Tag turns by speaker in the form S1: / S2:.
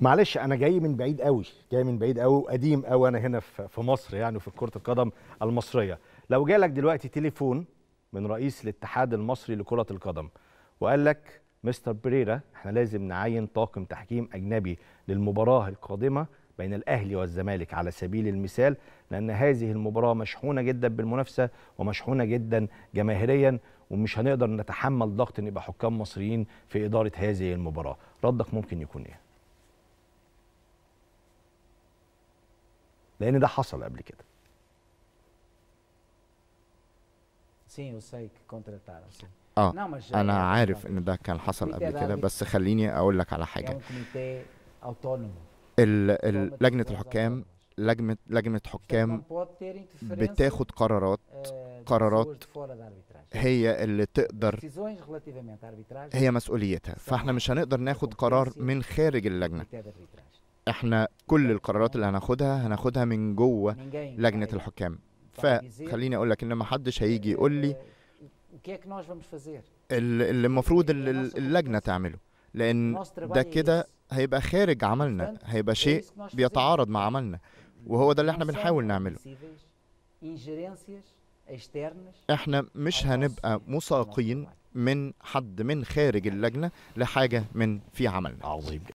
S1: معلش انا جاي من بعيد قوي جاي من بعيد قوي قديم قوي انا هنا في مصر يعني في كره القدم المصريه لو جالك دلوقتي تليفون من رئيس الاتحاد المصري لكره القدم وقال لك مستر بريرا احنا لازم نعين طاقم تحكيم اجنبي للمباراه القادمه بين الاهلي والزمالك على سبيل المثال لان هذه المباراه مشحونه جدا بالمنافسه ومشحونه جدا جماهيريا ومش هنقدر نتحمل ضغط ان يبقى حكام مصريين في اداره هذه المباراه ردك ممكن يكون ايه لان ده حصل قبل كده اه نعم، انا عارف ان ده كان حصل قبل كده بس
S2: خليني اقول لك على حاجه لجنه الحكام لجنه لجنه حكام بتاخد uh, قرارات قرارات هي اللي تقدر هي مسؤوليتها فاحنا مش هنقدر ناخد قرار من خارج اللجنه احنا كل القرارات اللي هناخدها هناخدها من جوه لجنه أيوة. الحكام فخليني اقول لك ان ما حدش هيجي يقول لي آه، اللي المفروض اللجنه تعمله لان ده كده هيبقى خارج عملنا هيبقى شيء بيتعارض مع عملنا وهو ده اللي احنا بنحاول نعمله احنا مش هنبقى مساقين من حد من خارج أيوة. اللجنه لحاجه من في عملنا عظيم